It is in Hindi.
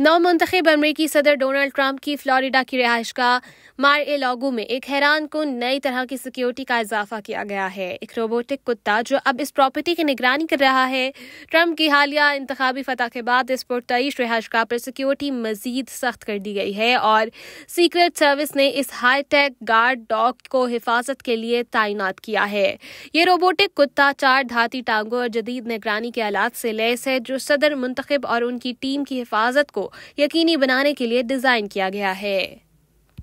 नौ मंतखब अमरीकी सदर डोनाल्ड ट्रंप की फ्लोरिडा की रिहाइश का मार ए लागू में एक हैरान को नई तरह की सिक्योरिटी का इजाफा किया गया है एक रोबोटिक कुत्ता जो अब इस प्रॉपर्टी की निगरानी कर रहा है ट्रंप की हालिया इंतबी फतह के बाद इस पुरतईश रिहाइश का पर सिक्योरिटी मजीद सख्त कर दी गई है और सीक्रेट सर्विस ने इस हाई टेक गार्ड डॉग को हिफाजत के लिए तैनात किया है ये रोबोटिक कुत्ता चार धाती टांगों और जदीद निगरानी के आलात से लैस है जो सदर मंतखब और उनकी टीम की हिफाजत को यकीनी बनाने के लिए डिजाइन किया गया है